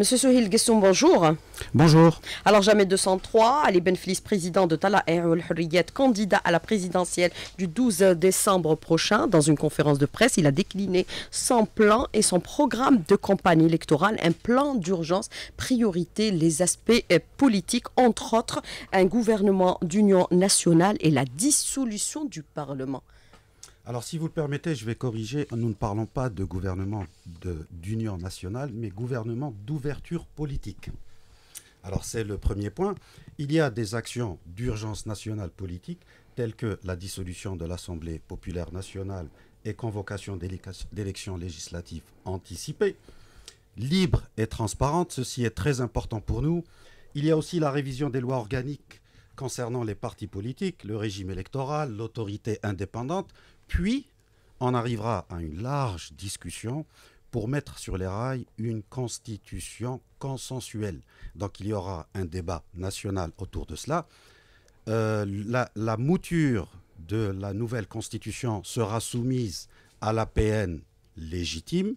Monsieur Souhil Gessoum, bonjour. Bonjour. Alors, jamais 203, Ali Benflis, président de Tala et candidat à la présidentielle du 12 décembre prochain. Dans une conférence de presse, il a décliné son plan et son programme de campagne électorale, un plan d'urgence, priorité les aspects euh, politiques, entre autres un gouvernement d'union nationale et la dissolution du Parlement. Alors, si vous le permettez, je vais corriger. Nous ne parlons pas de gouvernement d'union nationale, mais gouvernement d'ouverture politique. Alors, c'est le premier point. Il y a des actions d'urgence nationale politique, telles que la dissolution de l'Assemblée populaire nationale et convocation d'élections législatives anticipées, libres et transparentes. Ceci est très important pour nous. Il y a aussi la révision des lois organiques concernant les partis politiques, le régime électoral, l'autorité indépendante, puis, on arrivera à une large discussion pour mettre sur les rails une constitution consensuelle. Donc il y aura un débat national autour de cela. Euh, la, la, mouture de la nouvelle constitution sera soumise à la PN légitime,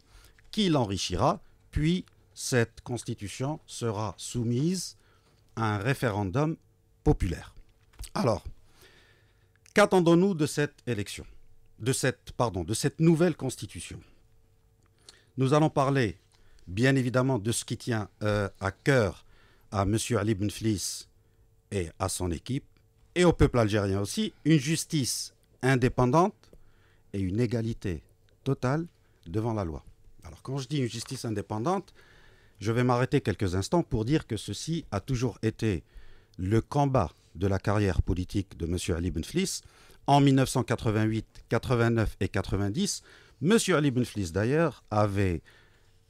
qui l'enrichira, puis cette constitution sera soumise à un référendum populaire. Alors, qu'attendons-nous de cette élection de cette, pardon, de cette nouvelle constitution. Nous allons parler, bien évidemment, de ce qui tient euh, à cœur à M. Ali Benflis et à son équipe, et au peuple algérien aussi, une justice indépendante et une égalité totale devant la loi. Alors quand je dis une justice indépendante, je vais m'arrêter quelques instants pour dire que ceci a toujours été le combat de la carrière politique de M. Ali Benflis, en 1988, 89 et 90, M. Ali Benflis d'ailleurs avait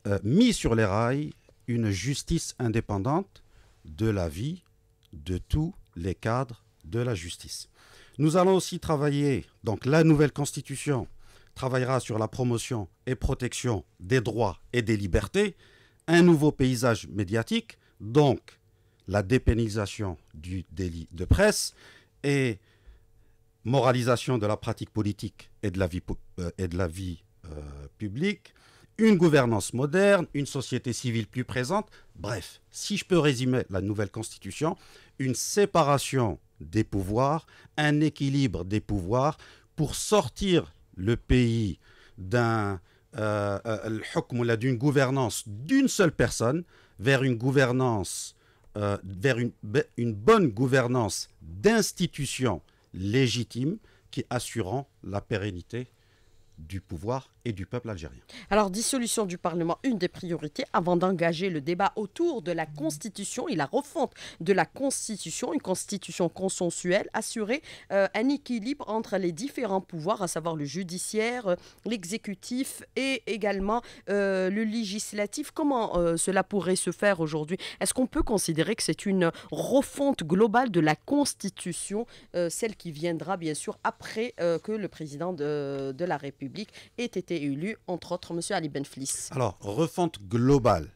euh, mis sur les rails une justice indépendante de la vie de tous les cadres de la justice. Nous allons aussi travailler, donc la nouvelle constitution travaillera sur la promotion et protection des droits et des libertés, un nouveau paysage médiatique, donc la dépénalisation du délit de presse et moralisation de la pratique politique et de la vie, euh, et de la vie euh, publique, une gouvernance moderne, une société civile plus présente. Bref, si je peux résumer la nouvelle constitution, une séparation des pouvoirs, un équilibre des pouvoirs pour sortir le pays d'un euh, d'une gouvernance d'une seule personne vers une gouvernance vers une bonne gouvernance d'institutions légitime qui assurant la pérennité du pouvoir et du peuple algérien. Alors, dissolution du Parlement, une des priorités avant d'engager le débat autour de la Constitution et la refonte de la Constitution, une Constitution consensuelle, assurer euh, un équilibre entre les différents pouvoirs, à savoir le judiciaire, euh, l'exécutif et également euh, le législatif. Comment cela pourrait se faire aujourd'hui Est-ce qu'on peut considérer que c'est une refonte globale de la Constitution, celle qui viendra bien sûr après que le président de, de la République ait été été entre autres M. Ali Benflis. Alors, refonte globale.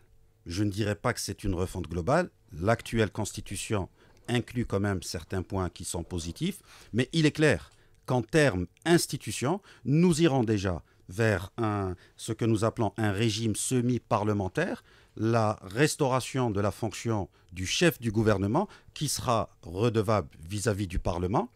Je ne dirais pas que c'est une refonte globale. L'actuelle constitution inclut quand même certains points qui sont positifs, mais il est clair qu'en termes institution, nous irons déjà vers un, ce que nous appelons un régime semi-parlementaire, la restauration de la fonction du chef du gouvernement qui sera redevable vis à -vis du Parlement,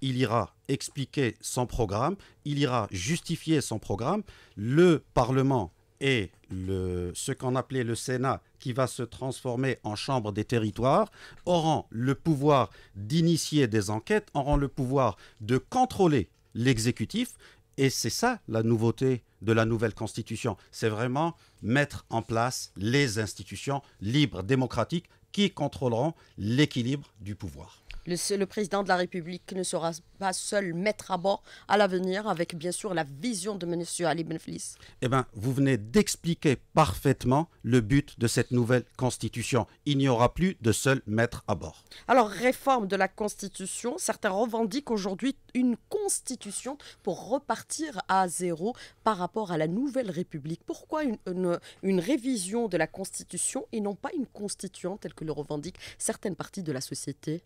il ira expliquer son programme, il ira justifier son programme. Le Parlement et ce qu'on appelait le Sénat, qui va se transformer en Chambre des territoires, auront le pouvoir d'initier des enquêtes, auront le pouvoir de contrôler l'exécutif. Et c'est ça la nouveauté de la nouvelle Constitution. C'est vraiment mettre en place les institutions libres, démocratiques, qui contrôleront l'équilibre du pouvoir. Le, président de la République ne sera pas seul maître à bord à l'avenir, avec bien sûr la vision de M. Ali Benflis. Eh bien, vous venez d'expliquer parfaitement le but de cette nouvelle Constitution. Il n'y aura plus de seul maître à bord. Alors, réforme de la Constitution, certains revendiquent aujourd'hui une Constitution pour repartir à zéro par rapport à la nouvelle République. Pourquoi une, révision de la Constitution et non pas une constituante telle que le revendiquent certaines parties de la société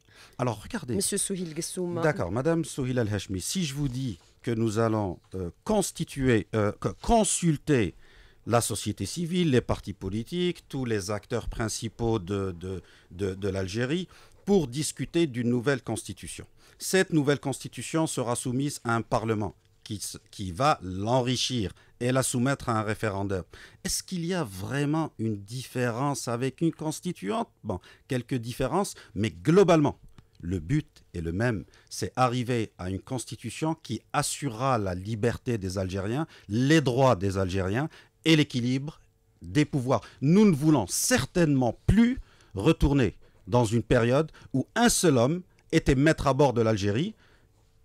regardez. Monsieur Souhil D'accord, Madame Souhil al Hachmi, si je vous dis que nous allons euh, constituer, euh, consulter la société civile, les partis politiques, tous les acteurs principaux de, de, l'Algérie pour discuter d'une nouvelle constitution. Cette nouvelle constitution sera soumise à un parlement qui, qui va l'enrichir et la soumettre à un référendum. Est-ce qu'il y a vraiment une différence avec une constituante Bon, quelques différences, mais globalement, le but est le même, c'est arriver à une constitution qui assurera la liberté des Algériens, les droits des Algériens et l'équilibre des pouvoirs. Nous ne voulons certainement plus retourner dans une période où un seul homme était maître à bord de l'Algérie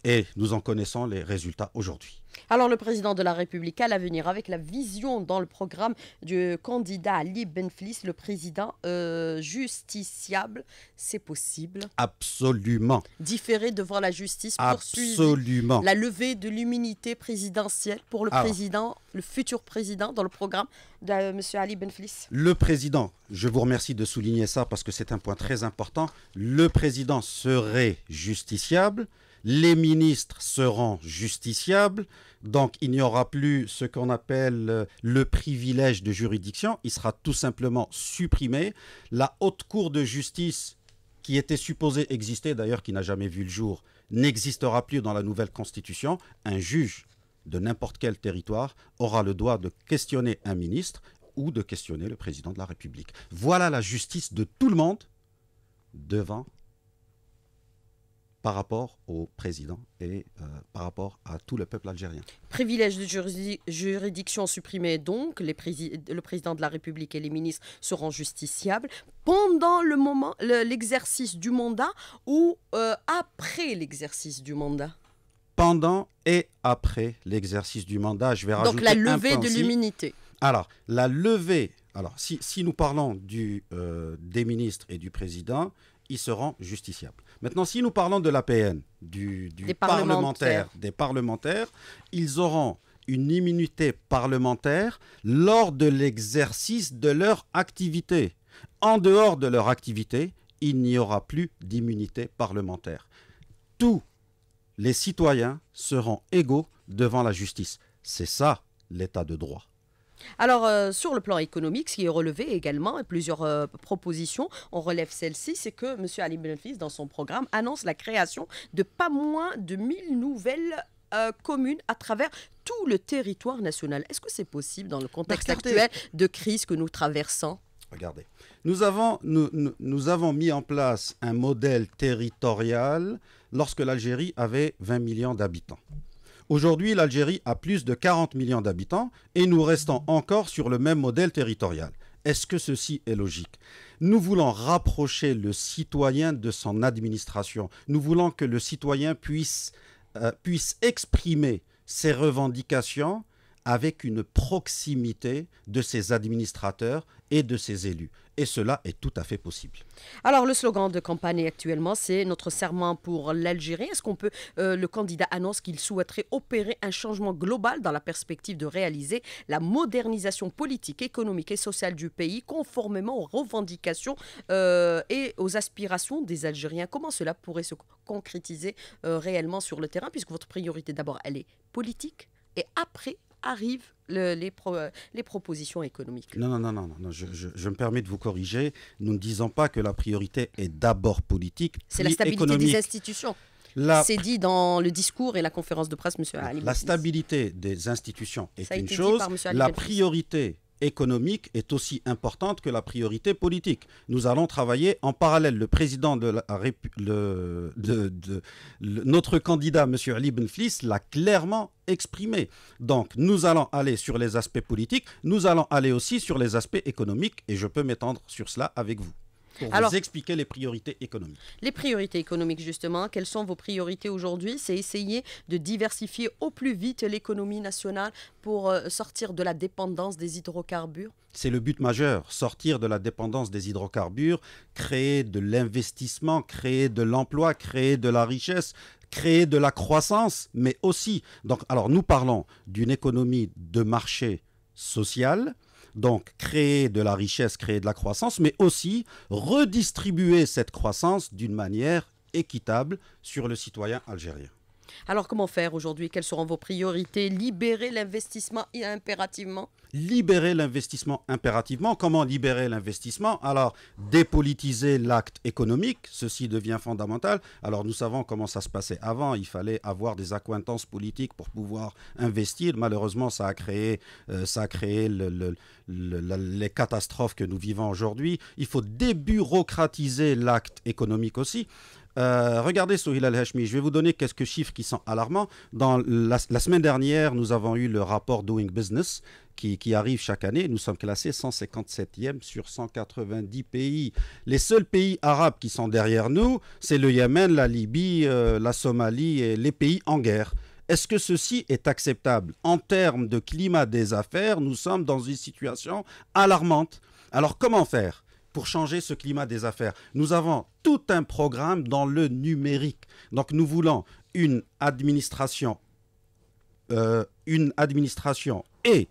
et nous en connaissons les résultats aujourd'hui. Alors le président de la République à l'avenir avec la vision dans le programme du candidat Ali Benflis, le président euh, justiciable, c'est possible Absolument. Différer devant la justice Absolument. la levée de l'immunité présidentielle pour le ah. président, le futur président dans le programme de euh, M. Ali Benflis. Le président, je vous remercie de souligner ça parce que c'est un point très important, le président serait justiciable les ministres seront justiciables, donc il n'y aura plus ce qu'on appelle euh, le privilège de juridiction, il sera tout simplement supprimé. La haute cour de justice qui était supposée exister, d'ailleurs qui n'a jamais vu le jour, n'existera plus dans la nouvelle constitution. Un juge de n'importe quel territoire aura le droit de questionner un ministre ou de questionner le président de la République. Voilà la justice de tout le monde devant par rapport au président et euh, par rapport à tout le peuple algérien. Privilège de juridiction supprimé donc, les le président de la République et les ministres seront justiciables pendant le moment, l'exercice du mandat ou euh, après l'exercice du mandat Pendant et après l'exercice du mandat, je vais rajouter Donc la levée de l'immunité. Alors, la levée, alors si, si nous parlons euh, des ministres et du président, ils seront justiciables. Maintenant, si nous parlons de l'APN, du, du parlementaire, des parlementaires, ils auront une immunité parlementaire lors de l'exercice de leur activité. En dehors de leur activité, il n'y aura plus d'immunité parlementaire. Tous les citoyens seront égaux devant la justice. C'est ça l'état de droit. Alors, euh, sur le plan économique, ce qui est relevé également, et plusieurs euh, propositions, on relève celle-ci, c'est que M. Ali Benfis, dans son programme, annonce la création de pas moins de 1000 nouvelles euh, communes à travers tout le territoire national. Est-ce que c'est possible dans le contexte bah, actuel de crise que nous traversons Regardez, nous avons mis en place un modèle territorial lorsque l'Algérie avait 20 millions d'habitants. Aujourd'hui, l'Algérie a plus de 40 millions d'habitants et nous restons encore sur le même modèle territorial. Est-ce que ceci est logique Nous voulons rapprocher le citoyen de son administration. Nous voulons que le citoyen puisse, euh, puisse exprimer ses revendications avec une proximité de ses administrateurs et de ses élus. Et cela est tout à fait possible. Alors, le slogan de campagne actuellement, c'est notre serment pour l'Algérie. Est-ce qu'on peut, euh, le candidat annonce qu'il souhaiterait opérer un changement global dans la perspective de réaliser la modernisation politique, économique et sociale du pays, conformément aux revendications euh, et aux aspirations des Algériens Comment cela pourrait se concrétiser euh, réellement sur le terrain, puisque votre priorité d'abord, elle est politique et après, arrive les, les, propositions économiques. Non, non, non, non, je, me permets de vous corriger. Nous ne disons pas que la priorité est d'abord politique. C'est la stabilité des institutions. C'est dit dans le discours et la conférence de presse, monsieur Ali. La stabilité des institutions est une chose. La priorité économique est aussi importante que la priorité politique. Nous allons travailler en parallèle. Le président de, notre candidat, M. Ali ben l'a clairement exprimé. Donc, nous allons aller sur les aspects politiques, nous allons aller aussi sur les aspects économiques, et je peux m'étendre sur cela avec vous pour vous expliquer les priorités économiques. Les priorités économiques, justement, quelles sont vos priorités aujourd'hui C'est essayer de diversifier au plus vite l'économie nationale pour euh, sortir de la dépendance des hydrocarbures c'est le but majeur, sortir de la dépendance des hydrocarbures, créer de l'investissement, créer de l'emploi, créer de la richesse, créer de la croissance, mais aussi. Donc, alors, nous parlons d'une économie de marché social donc créer de la richesse, créer de la croissance, mais aussi redistribuer cette croissance d'une manière équitable sur le citoyen algérien. Alors comment faire aujourd'hui Quelles seront vos priorités Libérer l'investissement impérativement Libérer l'investissement impérativement. Comment libérer l'investissement Alors dépolitiser l'acte économique, ceci devient fondamental. Alors nous savons comment ça se passait avant, il fallait avoir des acquaintances politiques pour pouvoir investir. Malheureusement, ça a créé, euh, ça a le, les catastrophes que nous vivons aujourd'hui. Il faut débureaucratiser l'acte économique aussi. Euh, regardez Souhil Al-Hashmi, je vais vous donner quelques chiffres qui sont alarmants. Dans la, semaine dernière, nous avons eu le rapport Doing Business qui, arrive chaque année. Nous sommes classés 157e sur 190 pays. Les seuls pays arabes qui sont derrière nous, c'est le Yémen, la Libye, euh, la Somalie et les pays en guerre. Est-ce que ceci est acceptable En termes de climat des affaires, nous sommes dans une situation alarmante. Alors comment faire pour changer ce climat des affaires Nous avons tout un programme dans le numérique. Donc nous voulons une administration, euh, une administration et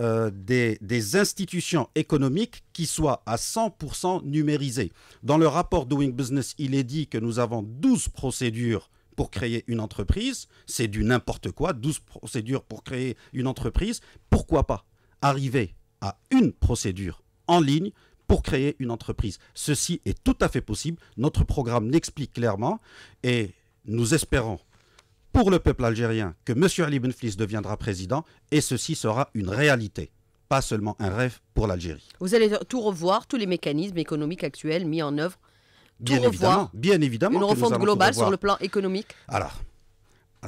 euh, des, des, institutions économiques qui soient à 100% numérisées. Dans le rapport Doing Business, il est dit que nous avons 12 procédures pour créer une entreprise, c'est du n'importe quoi, 12 procédures pour créer une entreprise, pourquoi pas arriver à une procédure en ligne pour créer une entreprise. Ceci est tout à fait possible, notre programme l'explique clairement et nous espérons pour le peuple algérien que M. Ali Benflis deviendra président et ceci sera une réalité pas seulement un rêve pour l'Algérie. Vous allez tout revoir, tous les mécanismes économiques actuels mis en œuvre bien évidemment, bien évidemment. Une refonte globale sur le plan économique Alors,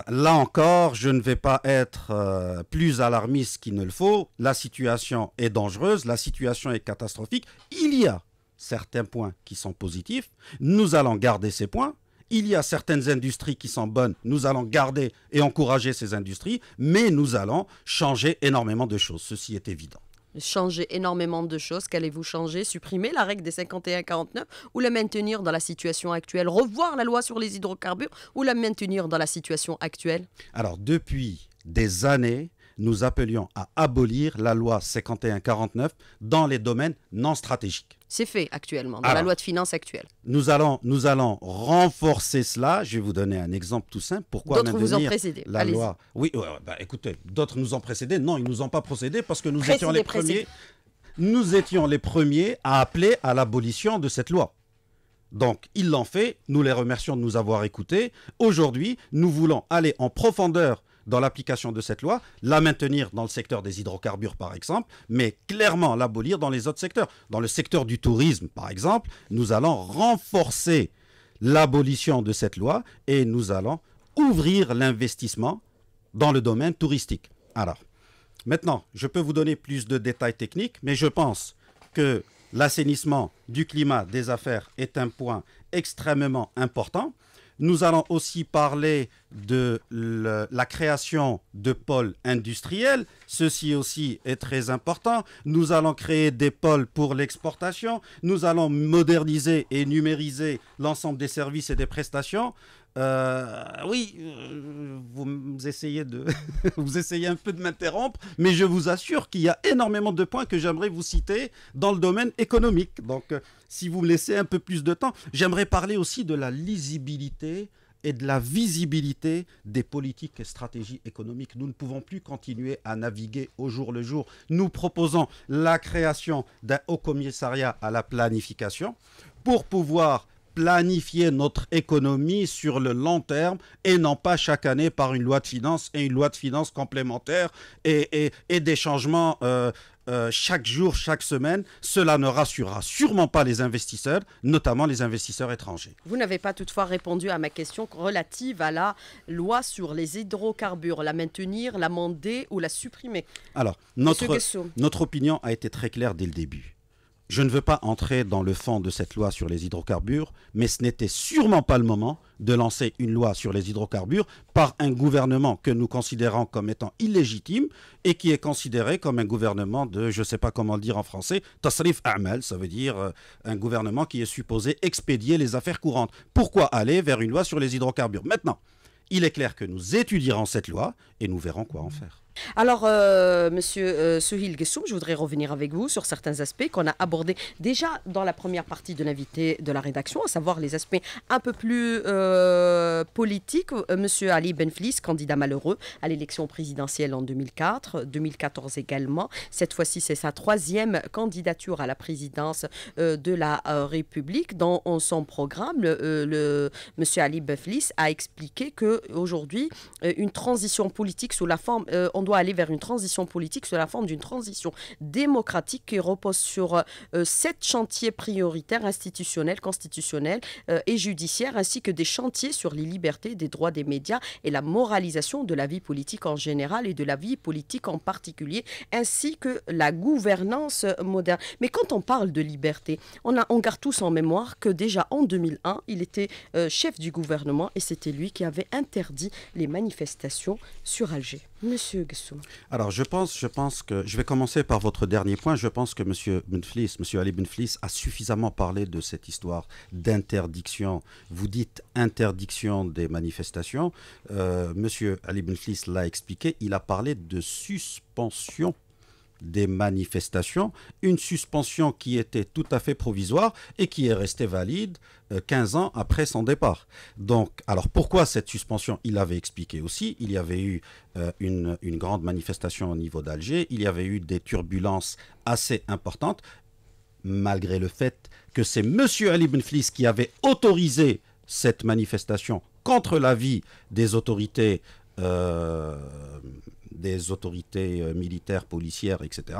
là encore, je ne vais pas être euh, plus alarmiste qu'il ne le faut. La situation est dangereuse, la situation est catastrophique. Il y a certains points qui sont positifs. Nous allons garder ces points. Il y a certaines industries qui sont bonnes. Nous allons garder et encourager ces industries, mais nous allons changer énormément de choses. Ceci est évident changer énormément de choses Qu'allez-vous changer Supprimer la règle des 51-49 ou la maintenir dans la situation actuelle Revoir la loi sur les hydrocarbures ou la maintenir dans la situation actuelle Alors, depuis des années, nous appelions à abolir la loi 51-49 dans les domaines non stratégiques. C'est fait actuellement, dans la loi de finances actuelle. Nous allons, nous allons renforcer cela. Je vais vous donner un exemple tout simple. Pourquoi D'autres vous ont précédé. La loi. Oui, bah, écoutez, d'autres nous ont précédé. Non, ils ne nous ont pas procédé parce que nous étions les premiers. Nous étions les premiers à appeler à l'abolition de cette loi. Donc, ils l'ont fait. Nous les remercions de nous avoir écoutés. Aujourd'hui, nous voulons aller en profondeur dans l'application de cette loi, la maintenir dans le secteur des hydrocarbures par exemple, mais clairement l'abolir dans les autres secteurs. Dans le secteur du tourisme par exemple, nous allons renforcer l'abolition de cette loi et nous allons ouvrir l'investissement dans le domaine touristique. Alors, maintenant, je peux vous donner plus de détails techniques, mais je pense que l'assainissement du climat des affaires est un point extrêmement important. Nous allons aussi parler de la création de pôles industriels. Ceci aussi est très important. Nous allons créer des pôles pour l'exportation. Nous allons moderniser et numériser l'ensemble des services et des prestations. Euh, oui, euh, vous essayez de, vous essayez un peu de m'interrompre, mais je vous assure qu'il y a énormément de points que j'aimerais vous citer dans le domaine économique. Donc, euh, si vous me laissez un peu plus de temps, j'aimerais parler aussi de la lisibilité et de la visibilité des politiques et stratégies économiques. Nous ne pouvons plus continuer à naviguer au jour le jour. Nous proposons la création d'un haut commissariat à la planification pour pouvoir planifier notre économie sur le long terme et non pas chaque année par une loi de finances et une loi de finances complémentaire et, des changements euh, euh, chaque jour, chaque semaine, cela ne rassurera sûrement pas les investisseurs, notamment les investisseurs étrangers. Vous n'avez pas toutefois répondu à ma question relative à la loi sur les hydrocarbures, la maintenir, l'amender ou la supprimer. Alors, notre, notre opinion a été très claire dès le début. Je ne veux pas entrer dans le fond de cette loi sur les hydrocarbures, mais ce n'était sûrement pas le moment de lancer une loi sur les hydrocarbures par un gouvernement que nous considérons comme étant illégitime et qui est considéré comme un gouvernement de, je ne sais pas comment le dire en français, tasrif amal, ça veut dire euh, un gouvernement qui est supposé expédier les affaires courantes. Pourquoi aller vers une loi sur les hydrocarbures Maintenant, il est clair que nous étudierons cette loi et nous verrons quoi en faire. Alors, euh, Monsieur euh, Suhil Gessoum, je voudrais revenir avec vous sur certains aspects qu'on a abordés déjà dans la première partie de l'invité de la rédaction, à savoir les aspects un peu plus euh, politiques. Monsieur Ali Benflis, candidat malheureux à l'élection présidentielle en 2004, 2014 également. Cette fois-ci, c'est sa troisième candidature à la présidence de la République. Dans son programme, M. Monsieur Ali Benflis a expliqué que aujourd'hui, une transition politique sous la forme on doit aller vers une transition politique sous la forme d'une transition démocratique qui repose sur euh, sept chantiers prioritaires institutionnels, constitutionnels euh, et judiciaires, ainsi que des chantiers sur les libertés, des droits des médias et la moralisation de la vie politique en général et de la vie politique en particulier, ainsi que la gouvernance moderne. Mais quand on parle de liberté, on, a, garde tous en mémoire que déjà en 2001, il était euh, chef du gouvernement et c'était lui qui avait interdit les manifestations sur Alger. Monsieur Gessou. Alors, je pense, je pense que je vais commencer par votre dernier point. Je pense que Monsieur Monsieur Ali Benflis, a suffisamment parlé de cette histoire d'interdiction. Vous dites interdiction des manifestations. Euh, Monsieur Ali Benflis l'a expliqué. Il a parlé de suspension des manifestations, une suspension qui était tout à fait provisoire et qui est restée valide 15 euh, ans après son départ. Donc, alors pourquoi cette suspension Il l'avait expliqué aussi, il y avait eu euh, une, grande manifestation au niveau d'Alger, il y avait eu des turbulences assez importantes, malgré le fait que c'est M. Ali Benflis qui avait autorisé cette manifestation contre l'avis des autorités euh, des autorités euh, militaires, policières, etc.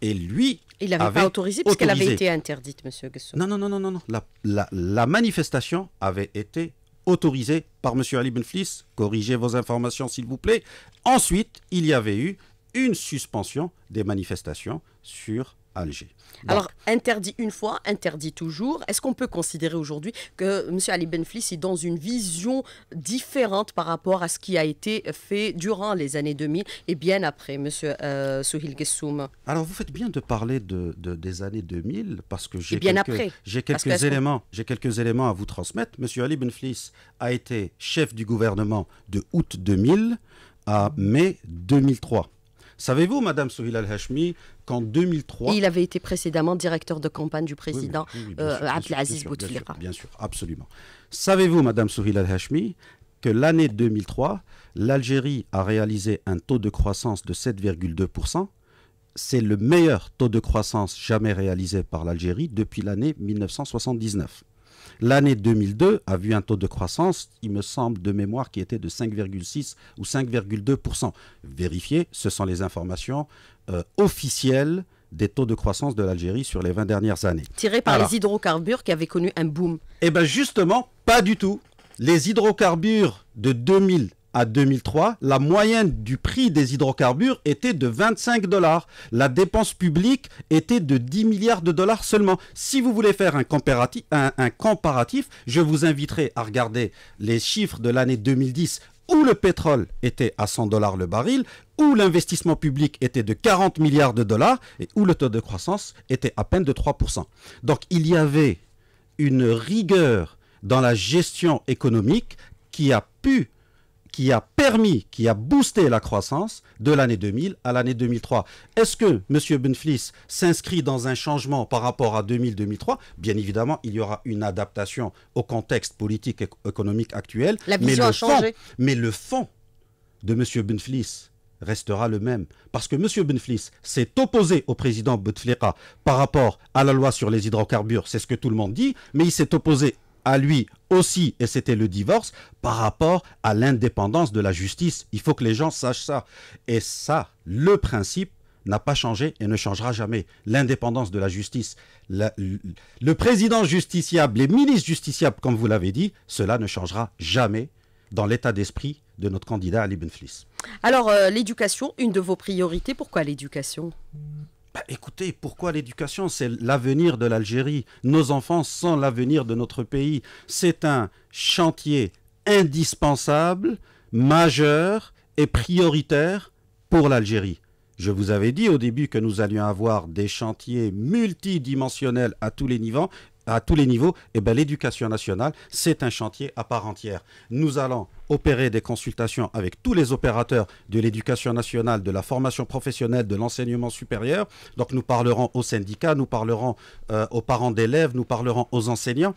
Et lui. Il n'avait pas autorisé, parce qu'elle avait été interdite, monsieur Guesson. Non, non, non, non, non. La, manifestation avait été autorisée par monsieur Ali Benflis. Corrigez vos informations, s'il vous plaît. Ensuite, il y avait eu une suspension des manifestations sur Alger. Alors, interdit une fois, interdit toujours. Est-ce qu'on peut considérer aujourd'hui que M. Ali Benflis est dans une vision différente par rapport à ce qui a été fait durant les années 2000 et bien après, M. Euh, Souhil Gessoum Alors, vous faites bien de parler des années 2000 parce que j'ai quelques, éléments, j'ai quelques éléments à vous transmettre. M. Ali Benflis a été chef du gouvernement de août 2000 à mai 2003. Savez-vous, Madame Souhila Al-Hashmi, qu'en 2003... Il avait été précédemment directeur de campagne du président Abdelaziz Bien, sûr, absolument. Savez-vous, Madame Souhila Al-Hashmi, que l'année 2003, l'Algérie a réalisé un taux de croissance de 7,2% c'est le meilleur taux de croissance jamais réalisé par l'Algérie depuis l'année 1979. L'année 2002 a vu un taux de croissance, il me semble, de mémoire qui était de 5,6 ou 5,2%. Vérifiez, ce sont les informations euh, officielles des taux de croissance de l'Algérie sur les 20 dernières années. Tiré par les hydrocarbures qui avaient connu un boom. Eh bien justement, pas du tout. Les hydrocarbures de 2000 à 2003, la moyenne du prix des hydrocarbures était de 25 dollars. La dépense publique était de 10 milliards de dollars seulement. Si vous voulez faire un comparatif, je vous inviterai à regarder les chiffres de l'année 2010 où le pétrole était à 100 dollars le baril, où l'investissement public était de 40 milliards de dollars et où le taux de croissance était à peine de 3%. Donc il y avait une rigueur dans la gestion économique qui a pu qui a permis, qui a boosté la croissance de l'année 2000 à l'année 2003. Est-ce que M. Benflis s'inscrit dans un changement par rapport à 2000-2003 Bien évidemment, il y aura une adaptation au contexte politique et économique actuel. mais le Fond, mais le fond de M. Benflis restera le même. Parce que M. Benflis s'est opposé au président Bouteflika par rapport à la loi sur les hydrocarbures, c'est ce que tout le monde dit, mais il s'est opposé à lui aussi, et c'était le divorce, par rapport à l'indépendance de la justice. Il faut que les gens sachent ça. Et ça, le principe n'a pas changé et ne changera jamais. L'indépendance de la justice, le président justiciable, les ministres justiciables, comme vous l'avez dit, cela ne changera jamais dans l'état d'esprit de notre candidat Ali Benflis. Alors, euh, l'éducation, une de vos priorités, pourquoi l'éducation bah, écoutez, pourquoi l'éducation C'est l'avenir de l'Algérie. Nos enfants sont l'avenir de notre pays. C'est un chantier indispensable, majeur et prioritaire pour l'Algérie. Je vous avais dit au début que nous allions avoir des chantiers multidimensionnels à tous les niveaux à tous les niveaux, eh ben, l'éducation nationale, c'est un chantier à part entière. Nous allons opérer des consultations avec tous les opérateurs de l'éducation nationale, de la formation professionnelle, de l'enseignement supérieur. Donc nous parlerons aux syndicats, nous parlerons euh, aux parents d'élèves, nous parlerons aux enseignants.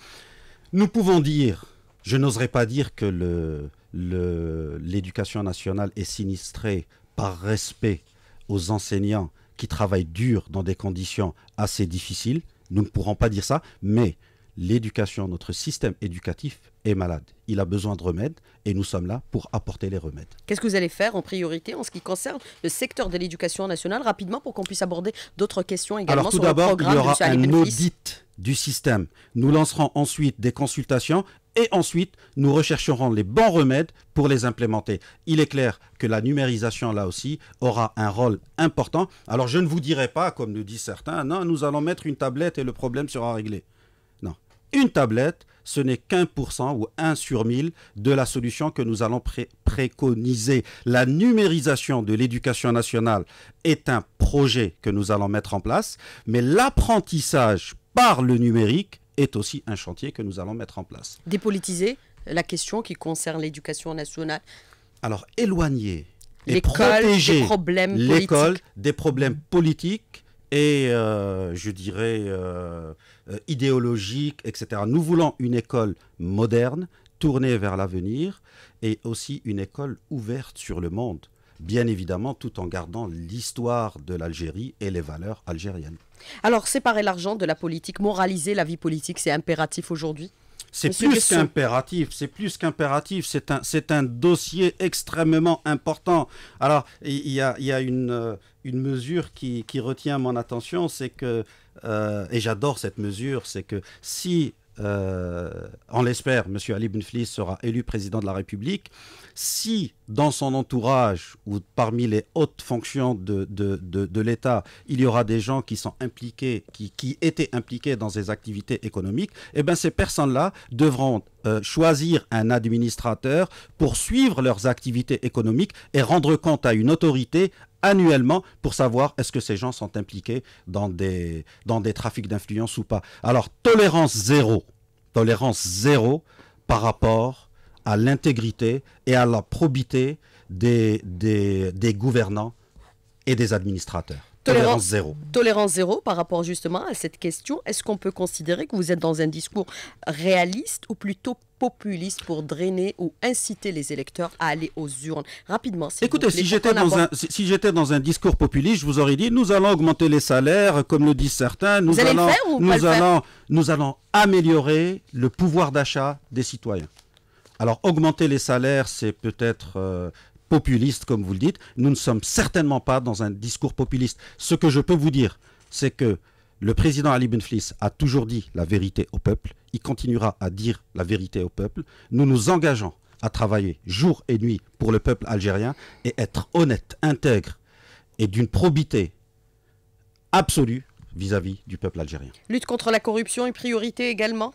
Nous pouvons dire, je n'oserais pas dire que l'éducation nationale est sinistrée par respect aux enseignants qui travaillent dur dans des conditions assez difficiles. Nous ne pourrons pas dire ça, mais l'éducation, notre système éducatif est malade. Il a besoin de remèdes et nous sommes là pour apporter les remèdes. Qu'est-ce que vous allez faire en priorité en ce qui concerne le secteur de l'éducation nationale rapidement pour qu'on puisse aborder d'autres questions également Alors tout d'abord, il y aura un audit du système. Nous lancerons ensuite des consultations et ensuite nous rechercherons les bons remèdes pour les implémenter. Il est clair que la numérisation là aussi aura un rôle important. Alors je ne vous dirai pas, comme le disent certains, non, nous allons mettre une tablette et le problème sera réglé. Non, une tablette, ce n'est qu'un pour cent ou un sur mille de la solution que nous allons préconiser. La numérisation de l'éducation nationale est un projet que nous allons mettre en place, mais l'apprentissage par le numérique est aussi un chantier que nous allons mettre en place. Dépolitiser la question qui concerne l'éducation nationale Alors, éloigner et protéger l'école des problèmes politiques et, euh, je dirais, euh, euh, idéologiques, etc. Nous voulons une école moderne, tournée vers l'avenir, et aussi une école ouverte sur le monde bien évidemment tout en gardant l'histoire de l'Algérie et les valeurs algériennes. Alors séparer l'argent de la politique, moraliser la vie politique, c'est impératif aujourd'hui c'est plus qu'impératif, c'est plus qu'impératif, c'est un, un dossier extrêmement important. Alors, il y a, une, euh, mesure qui, retient mon attention, c'est que, euh, et j'adore cette mesure, c'est que si, euh, on l'espère, M. Ali Benflis sera élu président de la République, si dans son entourage ou parmi les hautes fonctions de, l'État, il y aura des gens qui sont impliqués, qui, étaient impliqués dans des activités économiques, eh bien ces personnes-là devront euh, choisir un administrateur pour suivre leurs activités économiques et rendre compte à une autorité annuellement pour savoir est-ce que ces gens sont impliqués dans des, dans des trafics d'influence ou pas. Alors tolérance zéro, tolérance zéro par rapport à l'intégrité et à la probité des, des, gouvernants et des administrateurs. Tolérance, zéro. Tolérance zéro par rapport justement à cette question. Est-ce qu'on peut considérer que vous êtes dans un discours réaliste ou plutôt populiste pour drainer ou inciter les électeurs à aller aux urnes rapidement Écoutez, si j'étais dans, un, si, j'étais dans un discours populiste, je vous aurais dit nous allons augmenter les salaires, comme le disent certains. Nous vous allez allons, le faire ou nous, allons, nous allons améliorer le pouvoir d'achat des citoyens. Alors augmenter les salaires, c'est peut-être euh, populiste, comme vous le dites. Nous ne sommes certainement pas dans un discours populiste. Ce que je peux vous dire, c'est que le président Ali Benflis a toujours dit la vérité au peuple. Il continuera à dire la vérité au peuple. Nous nous engageons à travailler jour et nuit pour le peuple algérien et être honnête, intègre et d'une probité absolue vis-à-vis -vis du peuple algérien. Lutte contre la corruption est priorité également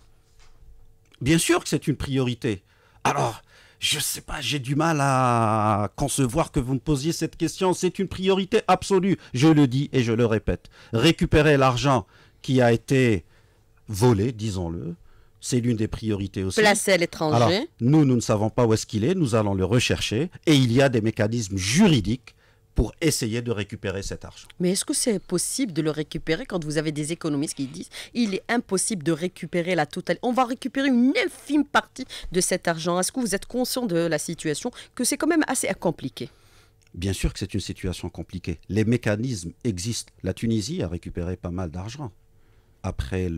Bien sûr que c'est une priorité. Alors, je sais pas, j'ai du mal à concevoir que vous me posiez cette question. C'est une priorité absolue. Je le dis et je le répète. Récupérer l'argent qui a été volé, disons-le, c'est l'une des priorités aussi. Placer à l'étranger. nous, nous ne savons pas où est-ce qu'il est. Nous allons le rechercher. Et il y a des mécanismes juridiques pour essayer de récupérer cet argent. Mais est-ce que c'est possible de le récupérer quand vous avez des économistes qui disent il est impossible de récupérer la totale On va récupérer une infime partie de cet argent. Est-ce que vous êtes conscient de la situation que c'est quand même assez compliqué Bien sûr que c'est une situation compliquée. Les mécanismes existent. La Tunisie a récupéré pas mal d'argent après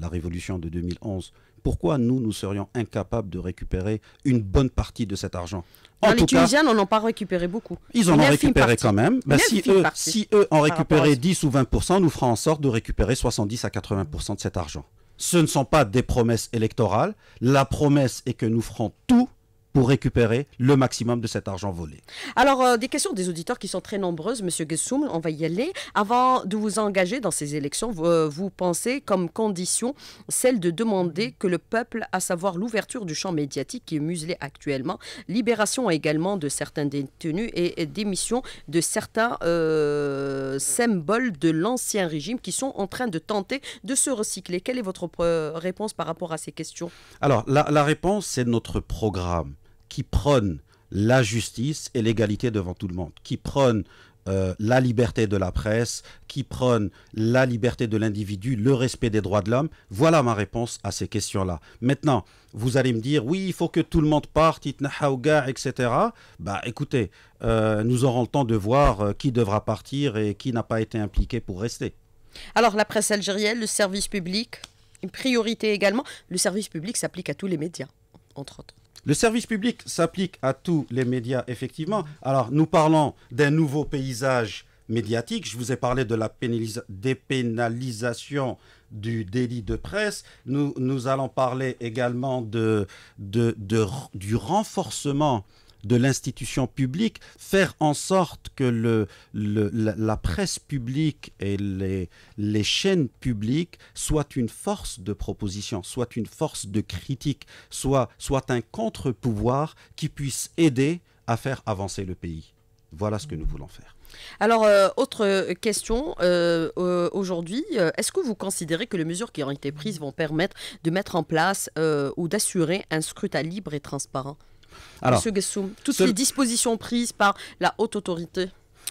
la révolution de 2011, pourquoi nous, nous serions incapables de récupérer une bonne partie de cet argent en Les Tunisiens n'en ont pas récupéré beaucoup. Ils en ont récupéré quand même. Bah, si, eux, si, eux, en récupéraient 10 ou 20%, nous ferons en sorte de récupérer 70 à 80% de cet argent. Ce ne sont pas des promesses électorales. La promesse est que nous ferons tout récupérer le maximum de cet argent volé. Alors, euh, des questions des auditeurs qui sont très nombreuses, Monsieur Gessoum, on va y aller. Avant de vous engager dans ces élections, euh, vous, pensez comme condition celle de demander que le peuple, à savoir l'ouverture du champ médiatique qui est muselé actuellement, libération également de certains détenus et, démission de certains euh, symboles de l'ancien régime qui sont en train de tenter de se recycler. Quelle est votre réponse par rapport à ces questions Alors, la, la réponse, c'est notre programme qui prône la justice et l'égalité devant tout le monde, qui prône euh, la liberté de la presse, qui prône la liberté de l'individu, le respect des droits de l'homme. Voilà ma réponse à ces questions-là. Maintenant, vous allez me dire, oui, il faut que tout le monde parte, etc. Bah écoutez, euh, nous aurons le temps de voir euh, qui devra partir et qui n'a pas été impliqué pour rester. Alors la presse algérienne, le service public, une priorité également. Le service public s'applique à tous les médias, entre autres. Le service public s'applique à tous les médias, effectivement. Alors, nous parlons d'un nouveau paysage médiatique. Je vous ai parlé de la dépénalisation du délit de presse. Nous, allons parler également du renforcement de l'institution publique, faire en sorte que le, la, presse publique et les, chaînes publiques soient une force de proposition, soit une force de critique, soit un contre-pouvoir qui puisse aider à faire avancer le pays. Voilà ce que nous voulons faire. Alors, euh, autre question euh, euh, aujourd'hui, est-ce que vous considérez que les mesures qui ont été prises vont permettre de mettre en place ou d'assurer un scrutin libre et transparent alors, Monsieur Gessoum, toutes les dispositions prises par la haute autorité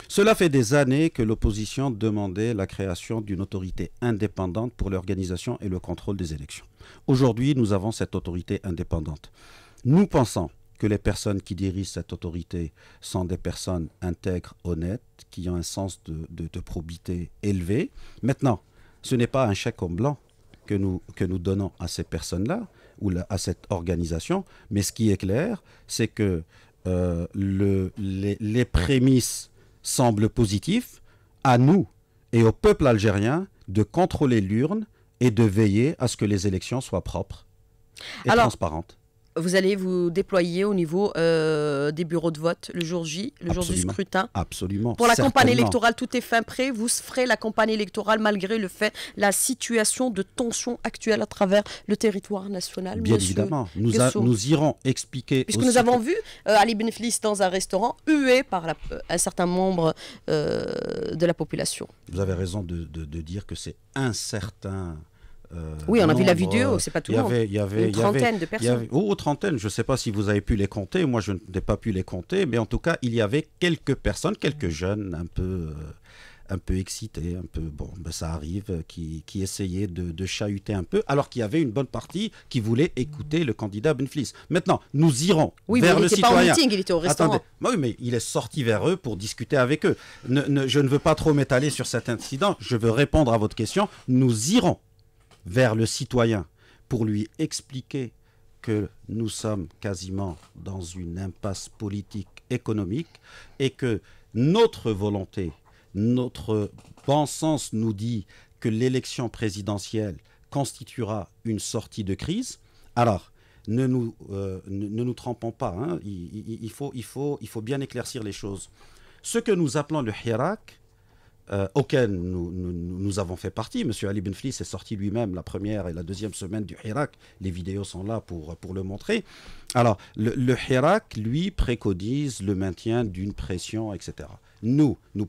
cela fait des années que l'opposition demandait la création d'une autorité indépendante pour l'organisation et le contrôle des élections. Aujourd'hui, nous avons cette autorité indépendante. Nous pensons que les personnes qui dirigent cette autorité sont des personnes intègres, honnêtes, qui ont un sens de, probité élevé. Maintenant, ce n'est pas un chèque en blanc que nous, que nous donnons à ces personnes-là ou à cette organisation. Mais ce qui est clair, c'est que euh, le, les, prémices semblent positives à nous et au peuple algérien de contrôler l'urne et de veiller à ce que les élections soient propres et transparentes vous allez vous déployer au niveau euh, des bureaux de vote le jour J, le jour du scrutin. Absolument. Pour la campagne électorale, tout est fin prêt. Vous ferez la campagne électorale malgré le fait, la situation de tension actuelle à travers le territoire national. Bien évidemment. Nous, nous, irons expliquer. Puisque nous avons vu euh, Ali Benflis dans un restaurant hué par euh, un certain membre de la population. Vous avez raison de, de dire que c'est incertain euh, oui, on a vu la vidéo, euh, c'est pas tout le monde. Il y avait une trentaine de personnes. ou oh, trentaine, je ne sais pas si vous avez pu les compter, moi je n'ai pas pu les compter, mais en tout cas, il y avait quelques personnes, quelques mm. jeunes un peu, euh, un peu excités, un peu, bon, ben, ça arrive, qui, qui essayaient de, chahuter un peu, alors qu'il y avait une bonne partie qui voulait écouter le candidat Benflis. Maintenant, nous irons oui, vers le citoyen. pas meeting, il était au restaurant. Attendez, oui, mais il est sorti vers eux pour discuter avec eux. je ne veux pas trop m'étaler sur cet incident, je veux répondre à votre question. Nous irons vers le citoyen pour lui expliquer que nous sommes quasiment dans une impasse politique économique et que notre volonté, notre bon sens nous dit que l'élection présidentielle constituera une sortie de crise. Alors, ne nous, euh, ne, nous trompons pas, hein. il, faut, il, faut, il faut bien éclaircir les choses. Ce que nous appelons le hirak, euh, auquel nous, nous, avons fait partie. Monsieur Ali Benflis est sorti lui-même la première et la deuxième semaine du Hirak. Les vidéos sont là pour, pour le montrer. Alors, le, le Hirak, lui, préconise le maintien d'une pression, etc. Nous, nous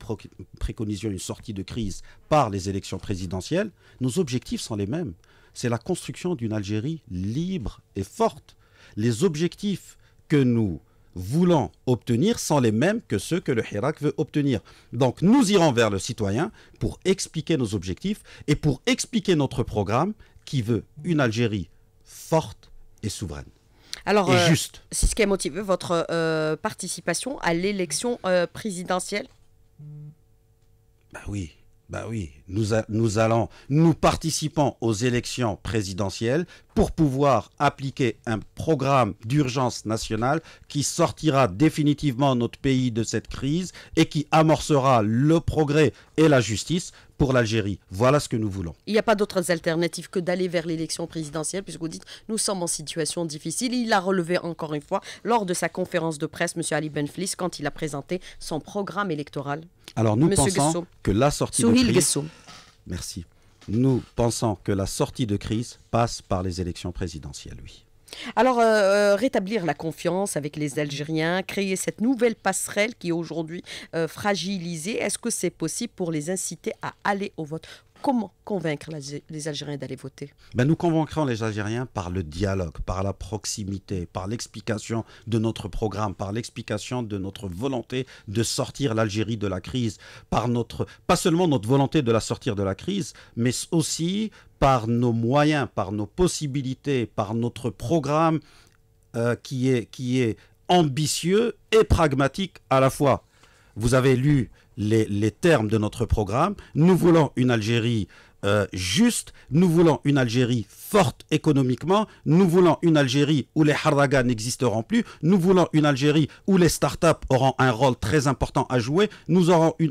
préconisions une sortie de crise par les élections présidentielles. Nos objectifs sont les mêmes. C'est la construction d'une Algérie libre et forte. Les objectifs que nous voulant obtenir sont les mêmes que ceux que le Hirak veut obtenir. Donc nous irons vers le citoyen pour expliquer nos objectifs et pour expliquer notre programme qui veut une Algérie forte et souveraine. Alors, euh, juste. c'est ce qui a motivé votre euh, participation à l'élection euh, présidentielle Bah oui, bah oui. Nous, nous allons, nous participons aux élections présidentielles pour pouvoir appliquer un programme d'urgence nationale qui sortira définitivement notre pays de cette crise et qui amorcera le progrès et la justice pour l'Algérie. Voilà ce que nous voulons. Il n'y a pas d'autres alternatives que d'aller vers l'élection présidentielle, puisque vous dites, nous sommes en situation difficile. Il l'a relevé encore une fois lors de sa conférence de presse, M. Ali Benflis, quand il a présenté son programme électoral. Alors nous pensons que la sortie de crise... Merci nous pensons que la sortie de crise passe par les élections présidentielles, oui. Alors, euh, euh, rétablir la confiance avec les Algériens, créer cette nouvelle passerelle qui est aujourd'hui euh, fragilisée, est-ce que c'est possible pour les inciter à aller au vote Comment convaincre les Algériens d'aller voter ben Nous convaincrons les Algériens par le dialogue, par la proximité, par l'explication de notre programme, par l'explication de notre volonté de sortir l'Algérie de la crise, par notre, pas seulement notre volonté de la sortir de la crise, mais aussi par nos moyens, par nos possibilités, par notre programme euh, qui, est, qui est ambitieux et pragmatique à la fois. Vous avez lu les, termes de notre programme. Nous voulons une Algérie euh, juste, nous voulons une Algérie forte économiquement, nous voulons une Algérie où les haragas n'existeront plus, nous voulons une Algérie où les startups auront un rôle très important à jouer, nous,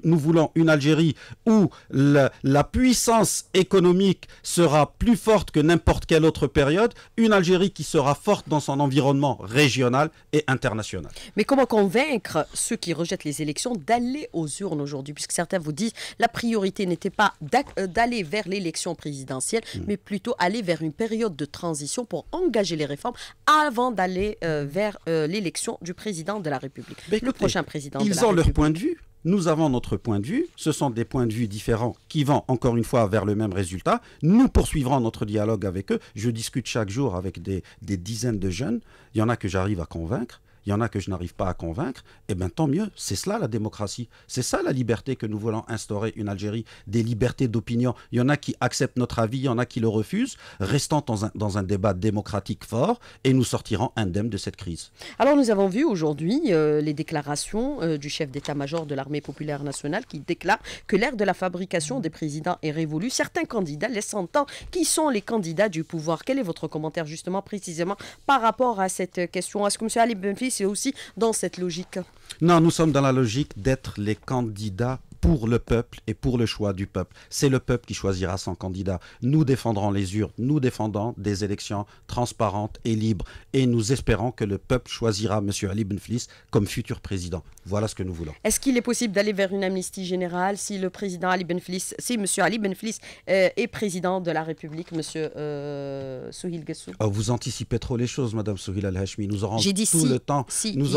voulons une Algérie où la puissance économique sera plus forte que n'importe quelle autre période, une Algérie qui sera forte dans son environnement régional et international. Mais comment convaincre ceux qui rejettent les élections d'aller aux urnes aujourd'hui, puisque certains vous disent la priorité n'était pas euh, d'aller vers l'élection présidentielle, mm. mais plutôt aller vers une période de transition pour engager les réformes avant d'aller euh, vers euh, l'élection du président de la République. le prochain président. Ils de la ont leur point de vue. Nous avons notre point de vue, ce sont des points de vue différents qui vont encore une fois vers le même résultat. Nous poursuivrons notre dialogue avec eux. Je discute chaque jour avec des dizaines de jeunes. Il y en a que j'arrive à convaincre, il y en a que je n'arrive pas à convaincre, eh bien tant mieux, c'est cela la démocratie, c'est ça la liberté que nous voulons instaurer, une Algérie, des libertés d'opinion. Il y en a qui acceptent notre avis, il y en a qui le refusent, restons dans un, débat démocratique fort et nous sortirons indemnes de cette crise. Alors nous avons vu aujourd'hui euh, les déclarations euh, du chef d'état-major de l'armée populaire nationale qui déclare que l'ère de la fabrication des présidents est révolue. Certains candidats laissent entendre qui sont les candidats du pouvoir. Quel est votre commentaire justement précisément par rapport à cette question Est-ce que M. Ali Benfis aussi dans cette logique. Non, nous sommes dans la logique d'être les candidats pour le peuple et pour le choix du peuple. C'est le peuple qui choisira son candidat. Nous défendrons les urnes, nous défendons des élections transparentes et libres. Et nous espérons que le peuple choisira M. Ali Benflis comme futur président. Voilà ce que nous voulons. Est-ce qu'il est possible d'aller vers une amnistie générale si le président Ali Benflis, si M. Ali Benflis euh, est président de la République, M. Euh, Souhil Gassou oh, Vous anticipez trop les choses, Mme Souhil Al-Hashmi. Nous aurons tout le temps. nous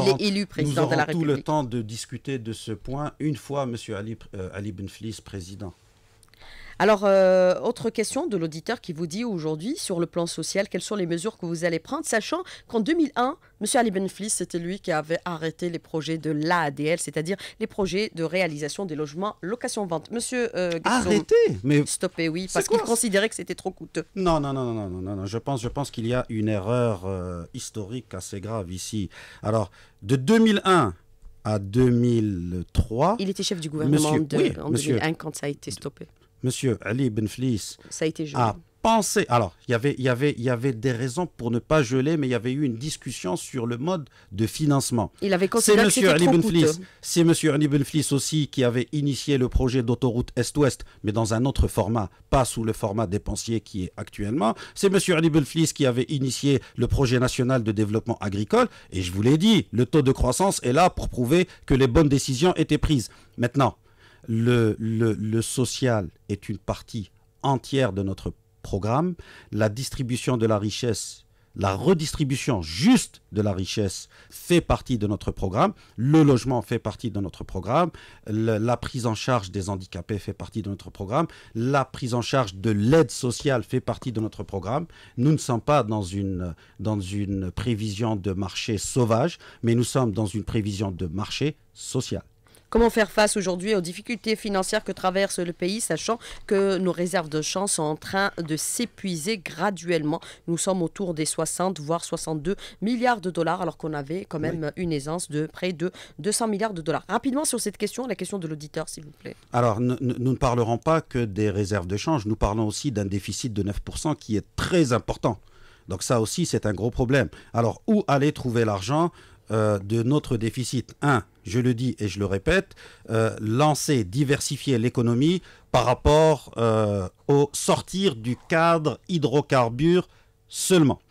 tout le temps de discuter de ce point une fois M. Ali Ali, euh, Benflis, président. Alors, euh, autre question de l'auditeur qui vous dit aujourd'hui, sur le plan social, quelles sont les mesures que vous allez prendre, sachant qu'en 2001, M. Ali Benflis, c'était lui qui avait arrêté les projets de l'ADL, c'est-à-dire les projets de réalisation des logements location-vente. Monsieur euh, Arrêté mais... Stoppé, oui, parce qu'il considérait que c'était trop coûteux. Non, non, non, non, non, non, non, je pense, je pense qu'il y a une erreur historique assez grave ici. Alors, de 2001 à 2003. Il était chef du gouvernement de, en 2001 quand ça a été stoppé. Monsieur Ali Benflis ça a, été a alors, y il y, avait, y avait des raisons pour ne pas geler, mais il y avait eu une discussion sur le mode de financement. Il avait considéré que C'est M. Ernie Benflis aussi qui avait initié le projet d'autoroute Est-Ouest, mais dans un autre format, pas sous le format dépensier qui est actuellement. C'est M. Ernie Benflis qui avait initié le projet national de développement agricole. Et je vous l'ai dit, le taux de croissance est là pour prouver que les bonnes décisions étaient prises. Maintenant, le, le social est une partie entière de notre programme, la distribution de la richesse, la redistribution juste de la richesse fait partie de notre programme, le logement fait partie de notre programme, la prise en charge des handicapés fait partie de notre programme, la prise en charge de l'aide sociale fait partie de notre programme. Nous ne sommes pas dans une, dans une prévision de marché sauvage, mais nous sommes dans une prévision de marché social. Comment faire face aujourd'hui aux difficultés financières que traverse le pays, sachant que nos réserves de change sont en train de s'épuiser graduellement Nous sommes autour des 60, voire 62 milliards de dollars, alors qu'on avait quand même une aisance de près de 200 milliards de dollars. Rapidement sur cette question, la question de l'auditeur, s'il vous plaît. Alors, nous ne parlerons pas que des réserves de change, nous parlons aussi d'un déficit de 9% qui est très important. Donc ça aussi, c'est un gros problème. Alors, où aller trouver l'argent euh, de notre déficit. Un, je le dis et je le répète, euh, lancer, diversifier l'économie par rapport euh, au sortir du cadre hydrocarbures seulement.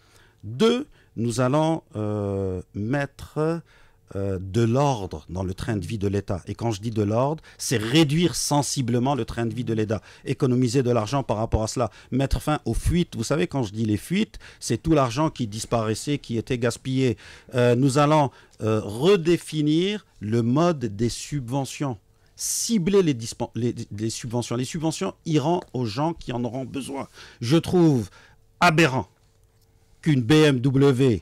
Deux, nous allons mettre euh, de l'ordre dans le train de vie de l'État. Et quand je dis de l'ordre, c'est réduire sensiblement le train de vie de l'État, économiser de l'argent par rapport à cela, mettre fin aux fuites. Vous savez, quand je dis les fuites, c'est tout l'argent qui disparaissait, qui était gaspillé. Euh, nous allons euh, redéfinir le mode des subventions cibler les, subventions. Les subventions iront aux gens qui en auront besoin. Je trouve aberrant qu'une BMW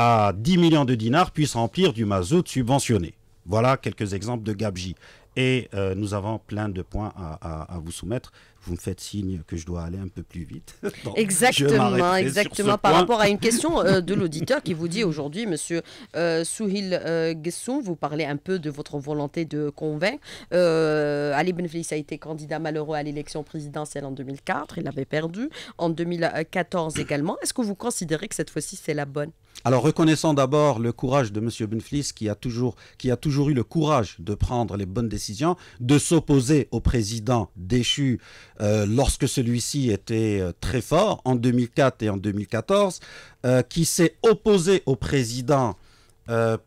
à 10 millions de dinars puisse remplir du mazout subventionné. Voilà quelques exemples de gabji. Et euh, nous avons plein de points à, vous soumettre. Vous me faites signe que je dois aller un peu plus vite. exactement, exactement. Par rapport à une question euh, de l'auditeur qui vous dit aujourd'hui, Monsieur euh, Souhil Gessoum, vous parlez un peu de votre volonté de convaincre. Ali Benflis a été candidat malheureux à l'élection présidentielle en 2004. Il avait perdu en 2014 également. Est-ce que vous considérez que cette fois-ci c'est la bonne alors reconnaissons d'abord le courage de M. Benflis qui a, toujours, qui a toujours eu le courage de prendre les bonnes décisions, de s'opposer au président déchu euh, lorsque celui-ci était euh, très fort en 2004 et en 2014, euh, qui s'est opposé au président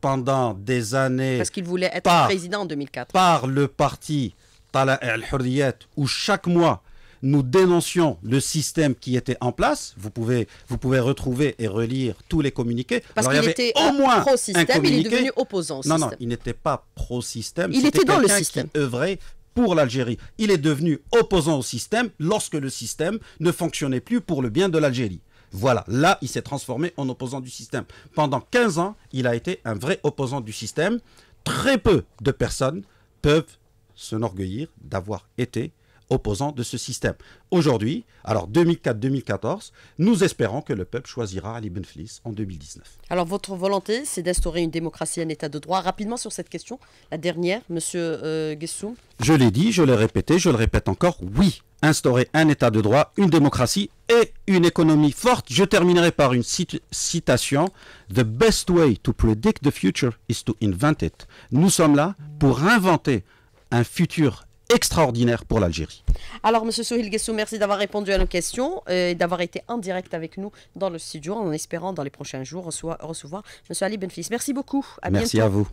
pendant des années. Parce qu'il voulait être par, président en 2004. Par le parti Tala El hurriyet où chaque mois nous dénoncions le système qui était en place. Vous pouvez, vous pouvez retrouver et relire tous les communiqués. Parce qu'il était au moins pro-système, il est devenu opposant Non, non, il n'était pas pro-système. Il était, Qui œuvrait pour l'Algérie. Il est devenu opposant au système lorsque le système ne fonctionnait plus pour le bien de l'Algérie. Voilà, là, il s'est transformé en opposant du système. Pendant 15 ans, il a été un vrai opposant du système. Très peu de personnes peuvent s'enorgueillir d'avoir été opposants de ce système. Aujourd'hui, alors 2004-2014, nous espérons que le peuple choisira Ali Benflis en 2019. Alors votre volonté, c'est d'instaurer une démocratie, un état de droit. Rapidement sur cette question, la dernière, Monsieur euh, Je l'ai dit, je l'ai répété, je le répète encore, oui, instaurer un état de droit, une démocratie et une économie forte. Je terminerai par une citation. The best way to predict the future is to invent it. Nous sommes là pour inventer un futur extraordinaire pour l'Algérie. Alors, Monsieur Souhil Gessou, merci d'avoir répondu à nos questions euh, et d'avoir été en direct avec nous dans le studio en espérant dans les prochains jours recevoir, recevoir M. Ali Benfis. Merci beaucoup. merci à vous.